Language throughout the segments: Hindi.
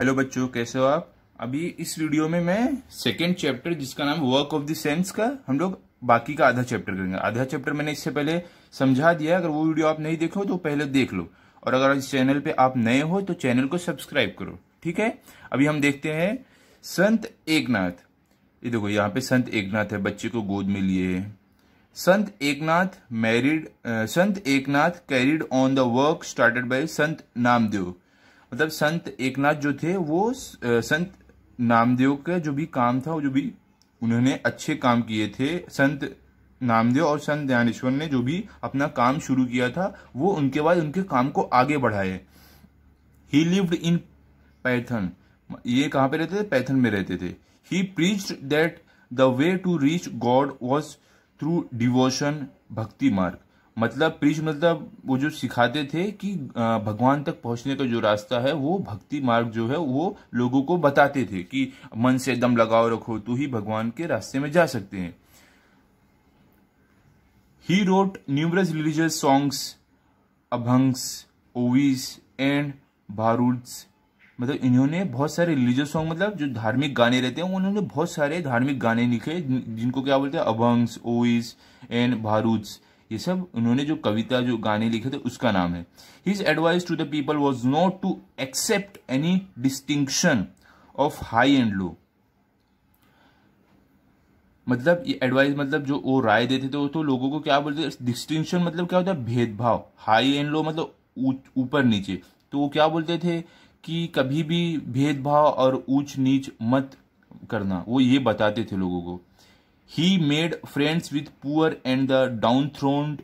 हेलो बच्चों कैसे हो आप अभी इस वीडियो में मैं सेकेंड चैप्टर जिसका नाम वर्क ऑफ द सेंस का हम लोग बाकी का आधा चैप्टर करेंगे आधा चैप्टर मैंने इससे पहले समझा दिया अगर वो वीडियो आप नहीं देखो तो पहले देख लो और अगर इस चैनल पे आप नए हो तो चैनल को सब्सक्राइब करो ठीक है अभी हम देखते हैं संत एकनाथ ये देखो यहाँ पे संत नाथ है बच्चे को गोद में लिए है संत Eknath married Sant Nath carried on the work started by Sant Namdev मतलब संत एकनाथ जो थे वो संत नामदेव का जो भी काम था जो भी उन्होंने अच्छे काम किए थे संत नामदेव और संत ज्ञानेश्वर ने जो भी अपना काम शुरू किया था वो उनके बाद उनके काम को आगे बढ़ाए ही लिव्ड इन पैथन ये कहाँ पे रहते थे पैथन में रहते थे he preach that the way to reach God was through devotion भक्ति मार्ग मतलब प्रीच मतलब वो जो सिखाते थे कि भगवान तक पहुंचने का जो रास्ता है वो भक्ति मार्ग जो है वो लोगों को बताते थे कि मन से दम लगाव रखो तो ही भगवान के रास्ते में जा सकते हैं he wrote numerous religious songs abhangs ovis and bharuds मतलब इन्होंने बहुत सारे रिलीजियस सॉन्ग मतलब जो धार्मिक गाने रहते हैं उन्होंने बहुत सारे धार्मिक गाने लिखे जिनको क्या बोलते हैं अभंग्स ओइस एंड भारूड्स ये सब उन्होंने जो कविता जो गाने लिखे थे उसका नाम है his advice to the people was not to accept any distinction of high and low मतलब ये एडवाइस मतलब जो वो राय देते थे वो तो लोगों को क्या बोलते डिस्टिंक्शन मतलब क्या होता है भेदभाव हाई एंड लो मतलब ऊपर नीचे तो वो क्या बोलते थे कि कभी भी भेदभाव और ऊंच नीच मत करना वो ये बताते थे लोगों को He made friends with poor and the downthrone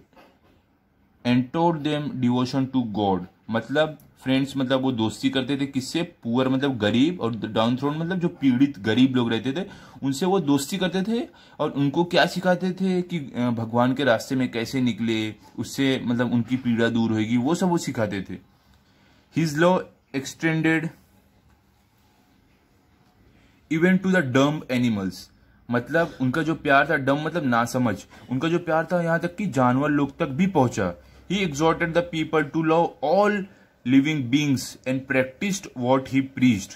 and taught them devotion to God. मतलब फ्रेंड्स मतलब वो दोस्ती करते थे किससे पुअर मतलब गरीब और डाउन थ्रोन मतलब जो पीड़ित गरीब लोग रहते थे उनसे वो दोस्ती करते थे और उनको क्या सिखाते थे कि भगवान के रास्ते में कैसे निकले उससे मतलब उनकी पीड़ा दूर होगी वो सब वो सिखाते थे his law extended even to the dumb animals मतलब उनका जो प्यार था डम मतलब ना समझ उनका जो प्यार था यहाँ तक कि जानवर लोग तक भी पहुंचा he exhorted the people to love all living beings and practised what he preached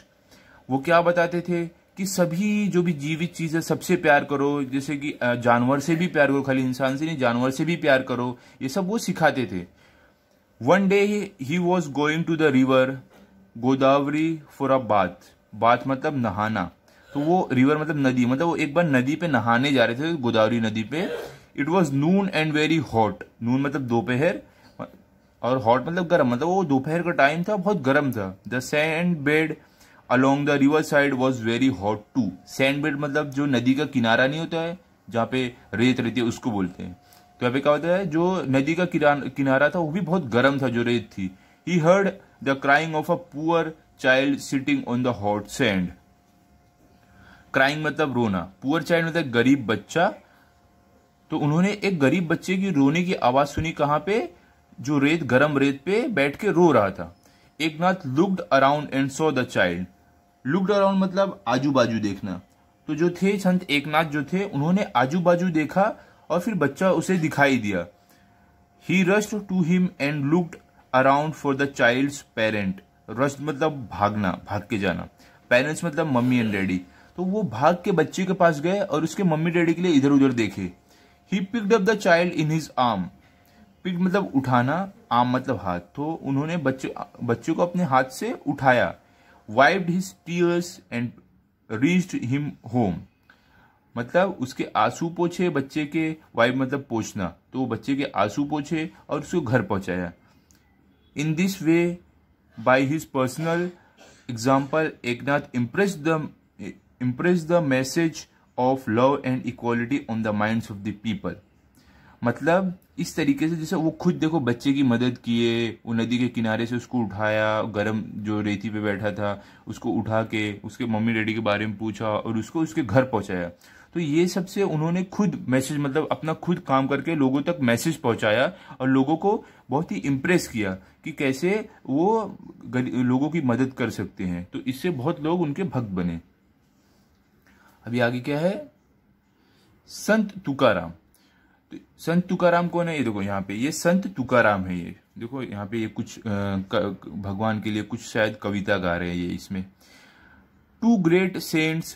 वो क्या बताते थे कि सभी जो भी जीवित चीज़ है सबसे प्यार करो जैसे कि जानवर से भी प्यार करो खाली इंसान से नहीं जानवर से भी प्यार करो ये सब वो सिखाते थे one day he was going to the river Godavari for a bath bath मतलब नहाना तो वो रिवर मतलब नदी मतलब वो एक बार नदी पे नहाने जा रहे थे गोदावरी नदी पे it was noon and very hot noon मतलब दोपहर और हॉट मतलब गर्म मतलब वो दोपहर का टाइम था बहुत गर्म था the sand bed along the river side was very hot too sand bed मतलब जो नदी का किनारा नहीं होता है जहाँ पे रेत रहती है उसको बोलते हैं तो यहाँ पे क्या होता है जो नदी का किनारा था वो भी बहुत गर्म था जो रेत थी he heard the crying of a poor child sitting on the hot sand crying मतलब रोना पुअर चाइल्ड मतलब गरीब बच्चा तो उन्होंने एक गरीब बच्चे की रोने की आवाज सुनी कहां पे जो रेत गरम रेत पे बैठ के रो रहा था Eknath looked around and saw the child looked around मतलब आजू बाजू देखना तो जो थे संत एक नाथ जो थे उन्होंने आजू बाजू देखा और फिर बच्चा उसे दिखाई दिया he rushed to him and looked around for the child parent rushed मतलब भागना भाग के जाना पेरेंट्स मतलब मम्मी एंड डैडी तो वो भाग के बच्चे के पास गए और उसके मम्मी डैडी के लिए इधर उधर देखे he picked up the child in his arm pick मतलब उठाना आम मतलब हाथ तो उन्होंने बच्चे बच्चों को अपने हाथ से उठाया wiped his tears and reached him home मतलब उसके आंसू पोछे बच्चे के वाइफ मतलब पोछना तो वो बच्चे के आंसू पोछे और उसको घर पहुंचाया in this way by his personal example Eknath impress the impress the message of love and equality on the minds of the people मतलब इस तरीके से जैसे वो खुद देखो बच्चे की मदद किए वो नदी के किनारे से उसको उठाया गरम जो रेती पे बैठा था उसको उठा के उसके मम्मी डैडी के बारे में पूछा और उसको उसके घर पहुंचाया तो ये सबसे उन्होंने खुद मैसेज मतलब अपना खुद काम करके लोगों तक मैसेज पहुंचाया और लोगों को बहुत ही इम्प्रेस किया कि कैसे वो लोगों की मदद कर सकते हैं तो इससे बहुत लोग उनके भक्त बने अभी आगे क्या है संत तुकाराम तो संत तुकाराम कौन है ये देखो यहाँ पे ये संत तुकाराम है ये देखो यहाँ पे ये कुछ भगवान के लिए कुछ शायद कविता गा रहे हैं ये इसमें two great saints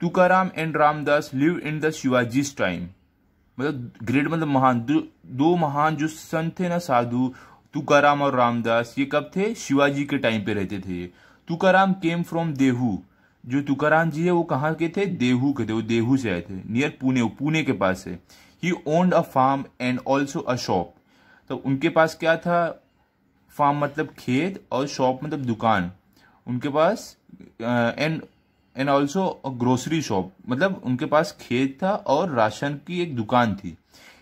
Tukaram and Ramdas live in the Shivaji time मतलब ग्रेट मतलब महान दो, दो महान जो संत थे ना साधु तुकाराम और रामदास ये कब थे शिवाजी के टाइम पे रहते थे ये तुकाराम केम फ्रॉम देहू जो तुकाराम जी है वो कहाँ के थे देहू के थे वो देहू से आए थे नियर पुणे पुणे के पास है he owned a farm and also a shop तो उनके पास क्या था फार्म मतलब खेत और शॉप मतलब दुकान उनके पास and and also grocery shop मतलब उनके पास खेत था और राशन की एक दुकान थी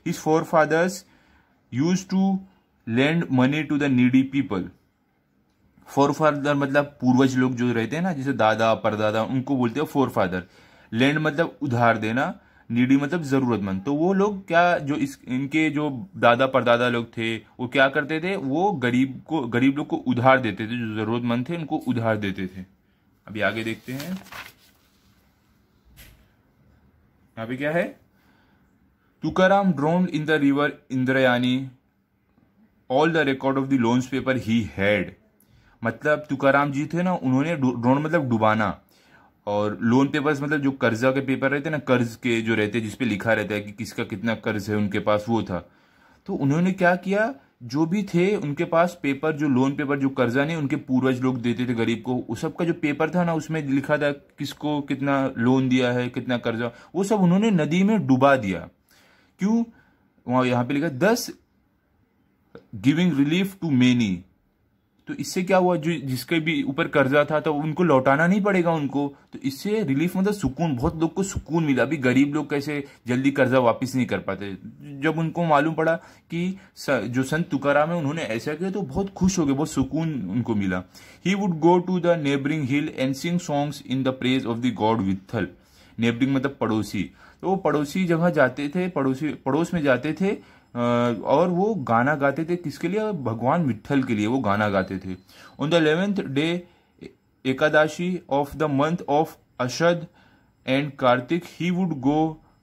his forefathers used to lend money to the needy people forefather मतलब पूर्वज लोग जो रहते हैं ना जैसे दादा परदादा उनको बोलते हैं फोर फादर लैंड मतलब उधार देना नीडी मतलब ज़रूरतमंद तो वो लोग क्या जो इस इनके जो दादा परदादा लोग थे वो क्या करते थे वो गरीब को गरीब लोग को उधार देते थे जो ज़रूरतमंद थे उनको उधार देते थे अभी आगे देखते हैं यहाँ पे क्या है Tukaram drowned in the river Indrayani all the record of the loans paper he had मतलब तुकाराम जी थे ना उन्होंने ड्रोन मतलब डुबाना और लोन पेपर्स मतलब जो कर्जा के पेपर रहते ना कर्ज के जो रहते जिसपे लिखा रहता है कि किसका कितना कर्ज है उनके पास वो था तो उन्होंने क्या किया जो भी थे उनके पास पेपर जो लोन पेपर जो कर्जा नहीं उनके पूर्वज लोग देते थे गरीब को उस सब का जो पेपर था ना उसमें लिखा था किसको कितना लोन दिया है कितना कर्जा वो सब उन्होंने नदी में डुबा दिया क्यों वहां यहाँ पे लिखा दस गिविंग रिलीफ टू मेनी तो इससे क्या हुआ जो जिसके भी ऊपर कर्जा था तो उनको लौटाना नहीं पड़ेगा उनको तो इससे रिलीफ मतलब सुकून बहुत लोग को सुकून मिला अभी गरीब लोग कैसे जल्दी कर्जा वापस नहीं कर पाते जब उनको मालूम पड़ा कि जो संत तुकाराम है उन्होंने ऐसा किया तो बहुत खुश हो गए बहुत सुकून उनको मिला he would go to the neighbouring hill and sing songs in the praise of the god Vitthal neighbouring मतलब पड़ोसी तो वो पड़ोसी जगह जाते थे पड़ोसी पड़ोस में जाते थे और वो गाना गाते थे किसके लिए भगवान विट्ठल के लिए वो गाना गाते थे on the eleventh day Ekadashi of the month of Ashadh and Kartik he would go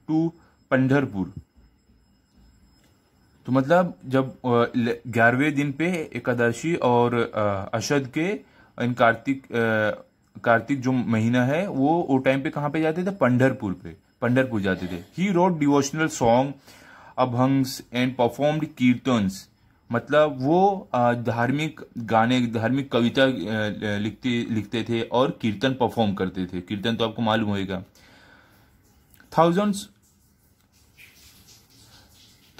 to Pandharpur तो मतलब जब ग्यारहवें दिन पे एकादशी और अशद के इन कार्तिक कार्तिक जो महीना है वो वो टाइम पे कहाँ पे जाते थे पंडरपुर पे पंडरपुर जाते थे he wrote devotional song abhangs and performed kirtans मतलब वो धार्मिक गाने धार्मिक कविता लिखते लिखते थे और कीर्तन परफॉर्म करते थे कीर्तन तो आपको मालूम होगा thousands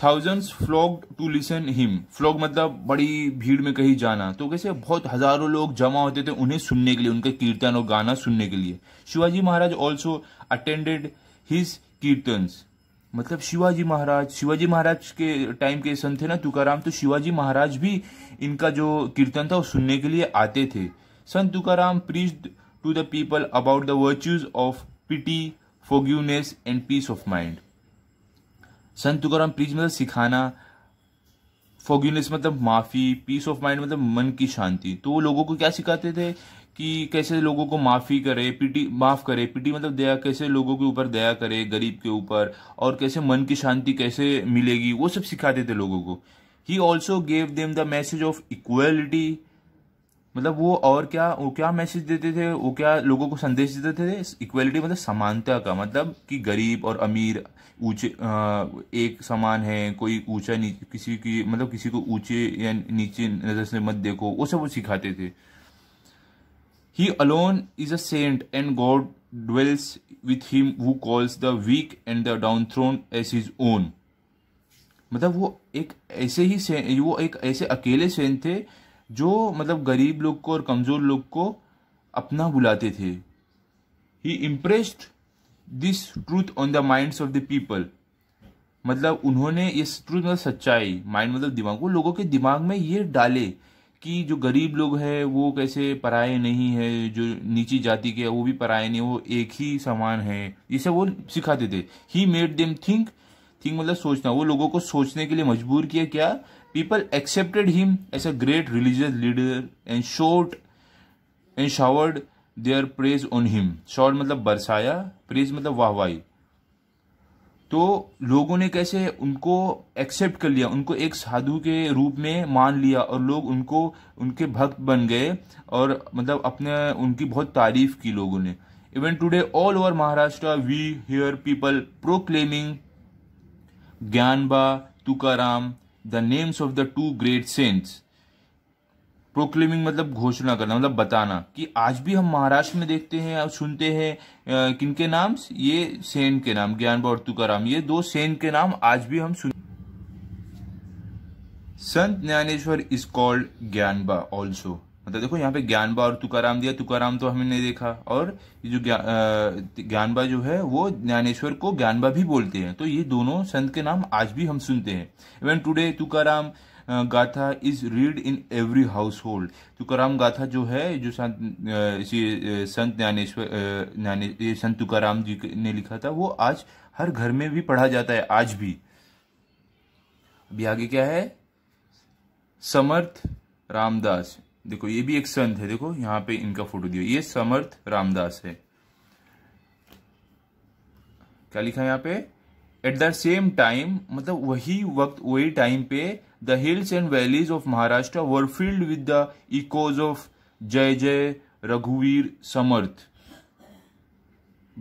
thousands flock to listen him flock मतलब बड़ी भीड़ में कहीं जाना तो कैसे बहुत हजारों लोग जमा होते थे उन्हें सुनने के लिए उनके कीर्तन और गाना सुनने के लिए Shivaji Maharaj also attended his kirtans मतलब शिवाजी महाराज शिवाजी महाराज के टाइम के संत थे ना तुकाराम तो शिवाजी महाराज भी इनका जो कीर्तन था वो सुनने के लिए आते थे Sant Tukaram preached to the people about the virtues of pity forgiveness and peace of mind Sant Tukaram preach मतलब सिखाना फोग्यूनेस मतलब माफ़ी पीस ऑफ माइंड मतलब मन की शांति तो वो लोगों को क्या सिखाते थे कि कैसे लोगों को माफ़ी करे पीटी माफ़ करे पीटी मतलब दया कैसे लोगों के ऊपर दया करे गरीब के ऊपर और कैसे मन की शांति कैसे मिलेगी वो सब सिखाते थे लोगों को he also gave them the message of equality मतलब वो और क्या वो क्या मैसेज देते थे वो क्या लोगों को संदेश देते थे इक्वलिटी मतलब समानता का मतलब कि गरीब और अमीर ऊंचे एक समान है कोई ऊंचा नीचे किसी की मतलब किसी को ऊंचे या नीचे नज़र से मत देखो वो सब वो सिखाते थे He alone is a saint, and God dwells with him who calls the weak and the downthrown as his own. मतलब वो एक ऐसे ही वो एक ऐसे अकेले सेंट थे जो मतलब गरीब लोग को और कमज़ोर लोग को अपना बुलाते थे he impressed this truth on the minds of the people मतलब उन्होंने ये ट्रूथ मतलब सच्चाई माइंड मतलब दिमाग को लोगों के दिमाग में ये डाले कि जो गरीब लोग हैं वो कैसे पराए नहीं है जो नीची जाति के वो भी पराए नहीं वो एक ही समान है इसे वो सिखाते थे he made them think think मतलब सोचना वो लोगों को सोचने के लिए मजबूर किया क्या people accepted him as a great religious leader and short and showered their praise on him short मतलब बरसाया प्रेज मतलब वाहवाही तो लोगों ने कैसे उनको एक्सेप्ट कर लिया उनको एक साधु के रूप में मान लिया और लोग उनको उनके भक्त बन गए और मतलब अपने उनकी बहुत तारीफ की लोगों ने even today all over Maharashtra we hear people proclaiming बा Tukaram the names of the two great saints proclaiming मतलब घोषणा करना मतलब बताना कि आज भी हम महाराष्ट्र में देखते हैं और सुनते हैं किनके नाम ये सेन के नाम ज्ञान और तुकाराम ये दो सेन के नाम आज भी हम सुन संत ज्ञानेश्वर इज कॉल्ड ज्ञान बा ऑल्सो मतलब देखो यहाँ पे ज्ञान बा और तुकाराम दिया तुकाराम तो हमने देखा और जो ज्ञान बा जो है वो ज्ञानेश्वर को बा भी बोलते हैं तो ये दोनों संत के नाम आज भी हम सुनते हैं even today Tukaram Gatha is read in every household Tukaram Gatha जो है जो संत इसी संत ज्ञानेश्वर ज्ञाने संत तुकाराम जी ने लिखा था वो आज हर घर में भी पढ़ा जाता है आज भी अभी आगे क्या है समर्थ रामदास देखो ये भी एक संत है देखो यहाँ पे इनका फोटो दिया ये समर्थ रामदास है क्या लिखा है यहाँ पे एट द सेम टाइम मतलब वही वक्त वही टाइम पे the hills and valleys of Maharashtra were filled with the echoes of Jai Jai रघुवीर Samarth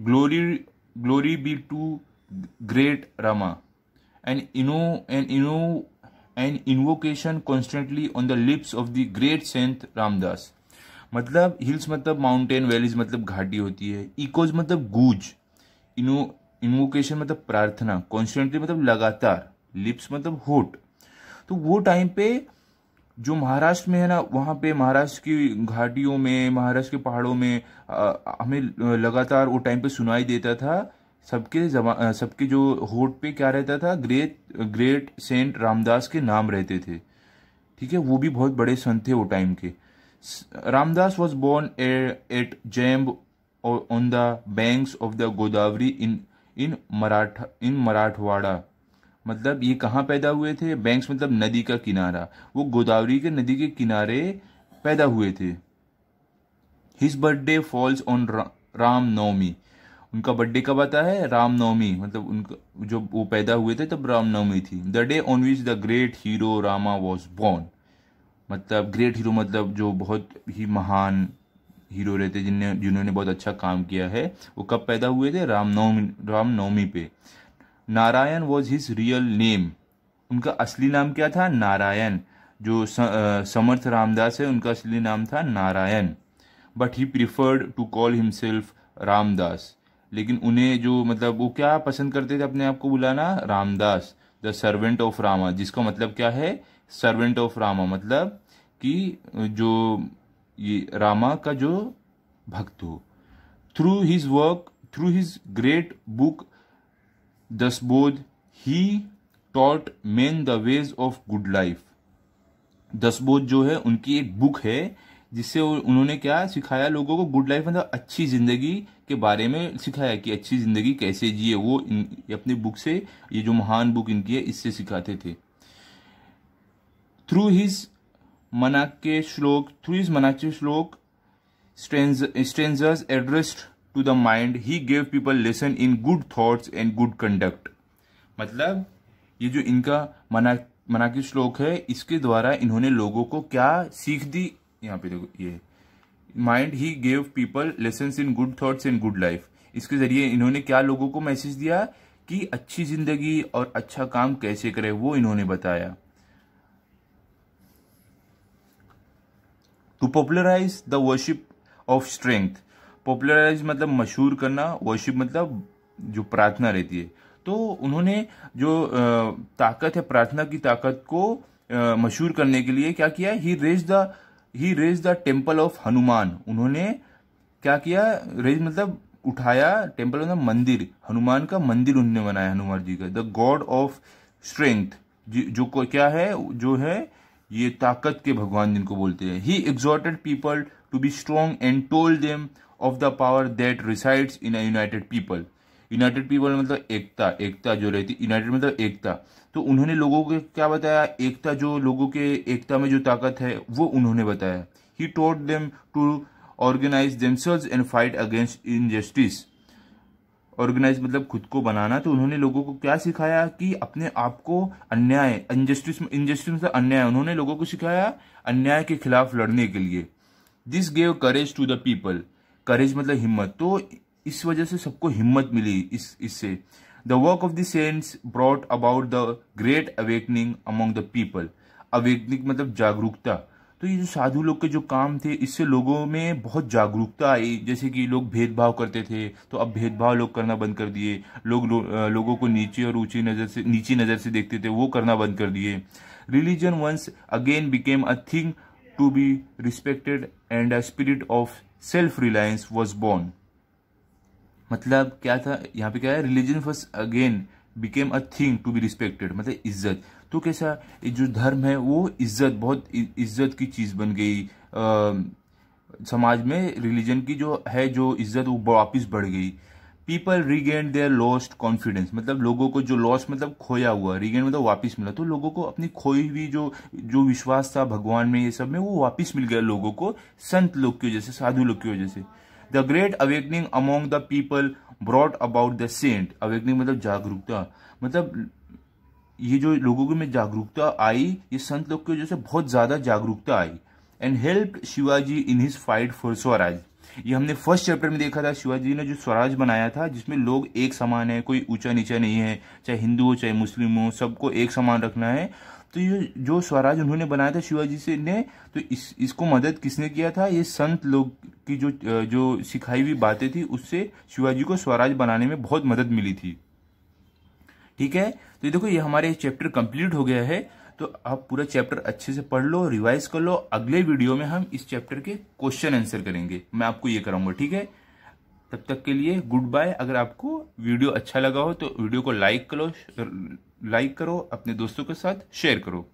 glory glory be to great Rama and इनो एंड इनो and invocation constantly on the lips of the great saint Ramdas मतलब हिल्स मतलब माउंटेन वैलीज मतलब घाटी होती है इकोज मतलब गूज इनो इन्वोकेशन मतलब प्रार्थना कॉन्स्टेंटली मतलब लगातार लिप्स मतलब होट तो वो टाइम पे जो महाराष्ट्र में है ना वहां पे महाराष्ट्र की घाटियों में महाराष्ट्र के पहाड़ों में आ, हमें लगातार वो टाइम पे सुनाई देता था सबके सबके जो होट पे क्या रहता था ग्रेट ग्रेट सेंट रामदास के नाम रहते थे ठीक है वो भी बहुत बड़े संत थे वो टाइम के Ramdas was born at Jamb on the banks of the Godavari in in Maratha in Marathwada मतलब ये कहाँ पैदा हुए थे बैंक्स मतलब नदी का किनारा वो गोदावरी के नदी के किनारे पैदा हुए थे his birthday falls on Ram Navami उनका बर्थडे कब आता है रामनवमी मतलब उनका जो वो पैदा हुए थे तब रामनवमी थी the day on which the great hero Rama was born मतलब ग्रेट हीरो मतलब जो बहुत ही महान हीरो रहते जिनने जिन्होंने बहुत अच्छा काम किया है वो कब पैदा हुए थे रामनवमी रामनवमी पे Narayan was his real name उनका असली नाम क्या था नारायण जो स, आ, समर्थ रामदास है उनका असली नाम था Narayan but he preferred to call himself Ramdas लेकिन उन्हें जो मतलब वो क्या पसंद करते थे अपने आप को बुलाना Ramdas the servant of Rama जिसका मतलब क्या है सर्वेंट ऑफ रामा मतलब कि जो ये रामा का जो भक्त हो through his work through his great book Dasbodh he taught men the ways of good life Dasbodh जो है उनकी एक बुक है जिससे उन्होंने क्या सिखाया लोगों को गुड लाइफ मतलब अच्छी ज़िंदगी के बारे में सिखाया कि अच्छी ज़िंदगी कैसे जिए वो इन, अपनी बुक से ये जो महान बुक इनकी है इससे सिखाते थे थ्रू हिज मना के श्लोक थ्रू इज मना के श्लोक stanzas addressed to the mind he gave people lesson in good thoughts and good conduct मतलब ये जो इनका मना मना के श्लोक है इसके द्वारा इन्होंने लोगों को क्या सीख दी यहाँ पे देखो ये mind he gave people lesson in good thoughts and good life इसके जरिए इन्होंने क्या लोगों को मैसेज दिया कि अच्छी जिंदगी और अच्छा काम कैसे करें वो इन्होंने बताया to popularise the worship of strength popularise मतलब मशहूर करना वर्शिप मतलब जो प्रार्थना रहती है तो उन्होंने जो ताकत है प्रार्थना की ताकत को मशहूर करने के लिए क्या किया he raise the he raise the temple of Hanuman उन्होंने क्या किया रेज मतलब उठाया टेम्पल मतलब मंदिर हनुमान का मंदिर उन्होंने बनाया हनुमान जी का द गॉड ऑफ स्ट्रेंथ जो क्या है जो है ये ताकत के भगवान जिनको बोलते हैं he exhorted people to be strong and told them of the power that resides in a united people united people मतलब एकता एकता जो रहती यूनाइटेड मतलब एकता तो उन्होंने लोगों को क्या बताया एकता जो लोगों के एकता में जो ताकत है वो उन्होंने बताया he taught them to organise themselves and fight against injustice organise मतलब खुद को बनाना तो उन्होंने लोगों को क्या सिखाया कि अपने आप को अन्याय इनजस्टिस इनजस्टिस मतलब अन्याय उन्होंने लोगों को सिखाया अन्याय के खिलाफ लड़ने के लिए this gave courage to the people courage मतलब हिम्मत तो इस वजह से सबको हिम्मत मिली इस इससे the work of the saints brought about the great awakening among the people awakening मतलब जागरूकता तो ये जो साधु लोग के जो काम थे इससे लोगों में बहुत जागरूकता आई जैसे कि लोग भेदभाव करते थे तो अब भेदभाव लोग करना बंद कर दिए लोग लो, लोगों को नीचे और ऊंची नज़र से नीची नज़र से देखते थे वो करना बंद कर दिए religion once again became a thing to be respected and a spirit of self reliance was born मतलब क्या था यहाँ पे क्या है religion first again became a thing to be respected मतलब इज्जत तो कैसा जो धर्म है वो इज्जत बहुत इज्जत की चीज़ बन गई समाज में रिलीजन की जो है जो इज्जत वो वापस बढ़ गई people regain their lost confidence मतलब लोगों को जो लॉस्ट मतलब खोया हुआ रिगेन मतलब वापस मिला तो लोगों को अपनी खोई हुई जो जो विश्वास था भगवान में ये सब में वो वापस मिल गया लोगों को संत लोग की वजह से साधु लोग की वजह से the great awakening among the people brought about the saint awakening मतलब जागरूकता मतलब ये जो लोगों के में जागरूकता आई ये संत लोग वजह जैसे बहुत ज़्यादा जागरूकता आई and help Shivaji in his fight for swaraj ये हमने फर्स्ट चैप्टर में देखा था शिवाजी ने जो स्वराज बनाया था जिसमें लोग एक समान है कोई ऊंचा नीचा नहीं है चाहे हिंदू हो चाहे मुस्लिम हो सबको एक समान रखना है तो ये जो स्वराज उन्होंने बनाया था शिवाजी से ने तो इस इसको मदद किसने किया था ये संत लोग की जो जो सिखाई हुई बातें थी उससे शिवाजी को स्वराज बनाने में बहुत मदद मिली थी ठीक है तो देखो ये हमारे चैप्टर कंप्लीट हो गया है तो आप पूरा चैप्टर अच्छे से पढ़ लो रिवाइज कर लो अगले वीडियो में हम इस चैप्टर के क्वेश्चन आंसर करेंगे मैं आपको ये कराऊंगा ठीक है तब तक के लिए गुड बाय अगर आपको वीडियो अच्छा लगा हो तो वीडियो को लाइक करो लाइक करो अपने दोस्तों के साथ शेयर करो